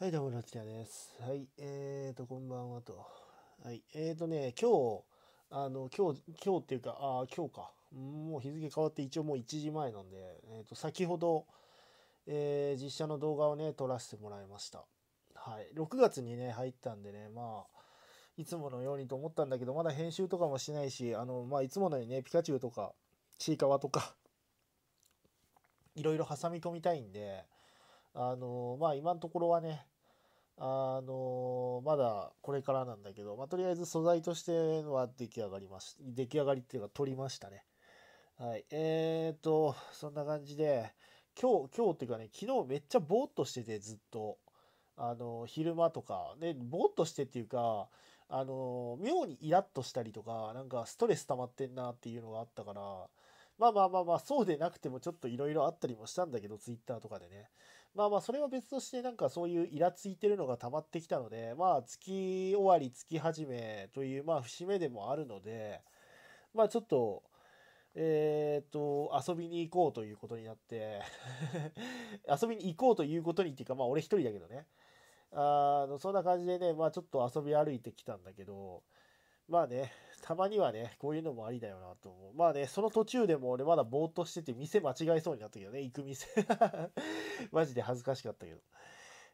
はい、どうも、ラツキです。はい、えーと、こんばんはと。はい、えーとね、今日、あの、今日、今日っていうか、あ今日か。もう日付変わって一応もう1時前なんで、えーと、先ほど、えー、実写の動画をね、撮らせてもらいました。はい、6月にね、入ったんでね、まあ、いつものようにと思ったんだけど、まだ編集とかもしないし、あの、まあ、いつものようにね、ピカチュウとか、ちいかわとかいろいろ挟み込みたいんで、あのまあ今のところはねあのまだこれからなんだけど、まあ、とりあえず素材としては出来上がりまし出来上がりっていうか取りましたねはいえー、っとそんな感じで今日今日っていうかね昨日めっちゃぼーっとしててずっとあの昼間とかでぼーっとしてっていうかあの妙にイラッとしたりとかなんかストレス溜まってんなっていうのがあったからまあまあまあまあ、そうでなくてもちょっといろいろあったりもしたんだけど、ツイッターとかでね。まあまあ、それは別としてなんかそういうイラついてるのが溜まってきたので、まあ、月終わり、月始めという、まあ、節目でもあるので、まあちょっと、えっと、遊びに行こうということになって 遊びに行こうということにっていうか、まあ俺一人だけどね。あの、そんな感じでね、まあちょっと遊び歩いてきたんだけど、まあね、たまにはね、こういうのもありだよなと思う。まあね、その途中でも俺まだぼーっとしてて店間違えそうになったけどね、行く店。マジで恥ずかしかったけど。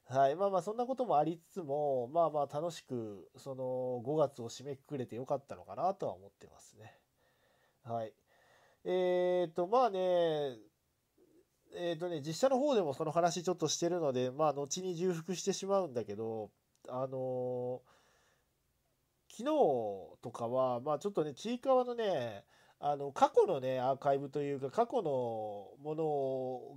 はい。まあまあ、そんなこともありつつも、まあまあ、楽しく、その、5月を締めくくれてよかったのかなとは思ってますね。はい。えーと、まあね、えっ、ー、とね、実写の方でもその話ちょっとしてるので、まあ、後に重複してしまうんだけど、あのー昨日とかは、まあ、ちょっとね、ちいかわのね、あの過去のねアーカイブというか過去のも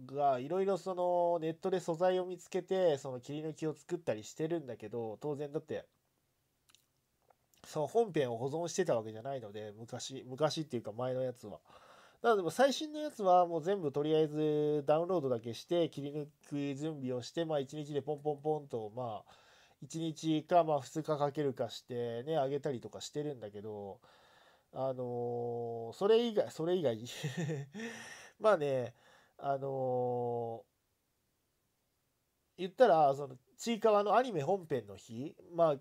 のがいろいろそのネットで素材を見つけてその切り抜きを作ったりしてるんだけど当然だってその本編を保存してたわけじゃないので昔昔っていうか前のやつは。なのでも最新のやつはもう全部とりあえずダウンロードだけして切り抜く準備をしてまあ1日でポンポンポンとまあ1日かまあ2日かけるかしてねあげたりとかしてるんだけどあのー、それ以外それ以外 まあねあのー、言ったらそのちいかわのアニメ本編の日まあ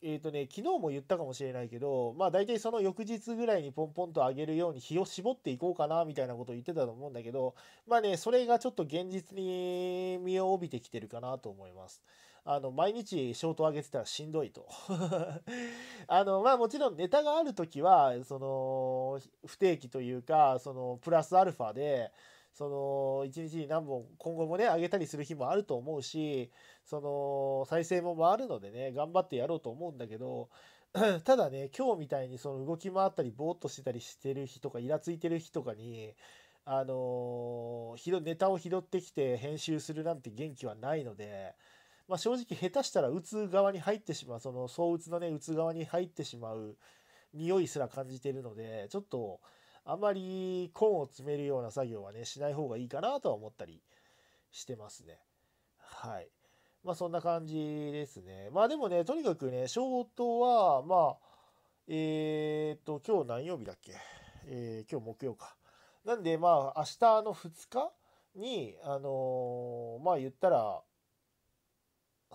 えーとね、昨日も言ったかもしれないけど、まあ、大体その翌日ぐらいにポンポンと上げるように日を絞っていこうかなみたいなことを言ってたと思うんだけど、まあね、それがちょっと現実に身を帯びてきてるかなと思います。あの、毎日ショート上げてたらしんどいと。あの、まあもちろんネタがある時は、その、不定期というか、その、プラスアルファで、その、一日に何本、今後もね、上げたりする日もあると思うし、その、再生も回るのでね、頑張ってやろうと思うんだけど、ただね、今日みたいにその動き回ったり、ぼーっとしてたりしてる日とか、イラついてる日とかに、あのー、ネタを拾ってきて編集するなんて元気はないので、まあ、正直下手したら打つ側に入ってしまうその総打つのね打つ側に入ってしまう匂いすら感じているのでちょっとあまりコーンを詰めるような作業はねしない方がいいかなとは思ったりしてますねはいまあそんな感じですねまあでもねとにかくねショートはまあえっ、と今日何曜日だっけえー、今日木曜かなんでまあ明日の2日にあのー、まあ言ったら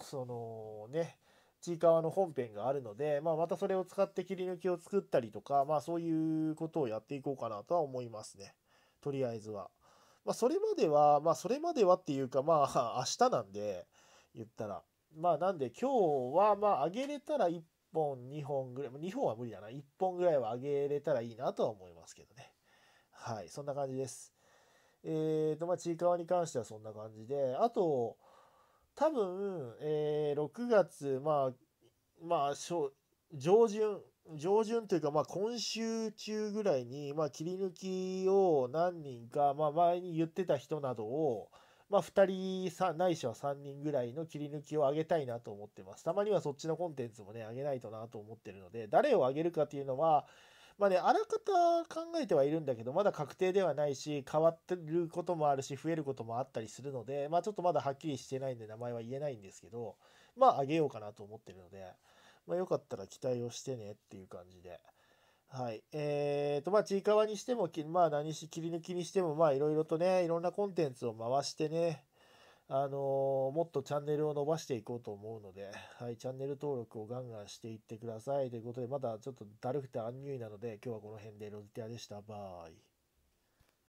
そのねちいかわの本編があるので、まあ、またそれを使って切り抜きを作ったりとか、まあ、そういうことをやっていこうかなとは思いますねとりあえずは。まあ、それまでは、まあ、それまではっていうか、まあ、明日なんで、言ったら。まあ、なんで、今日は、まあ、上げれたら1本、2本ぐらい、2本は無理だな、1本ぐらいは上げれたらいいなとは思いますけどね。はい、そんな感じです。えっ、ー、と、まあ、ちいかわに関してはそんな感じで、あと、多分、えー、6月、まあ、まあ、上旬、上旬というか、まあ、今週中ぐらいに、まあ、切り抜きを何人か、まあ、前に言ってた人などを、まあ、2人さないしは3人ぐらいの切り抜きを上げたいなと思ってます。たまにはそっちのコンテンツもね、上げないとなと思ってるので、誰を上げるかというのは、まあね、あらかた考えてはいるんだけど、まだ確定ではないし、変わってることもあるし、増えることもあったりするので、まあちょっとまだはっきりしてないんで名前は言えないんですけど、まああげようかなと思ってるので、まあよかったら期待をしてねっていう感じで。はい。えーと、まあ、ちいかわにしても、まあ、何し、切り抜きにしても、まあ、いろいろとね、いろんなコンテンツを回してね、あのもっとチャンネルを伸ばしていこうと思うので、はい、チャンネル登録をガンガンしていってください。ということで、まだちょっとだるくてアンニュイなので、今日はこの辺でロズティアでした。バイ。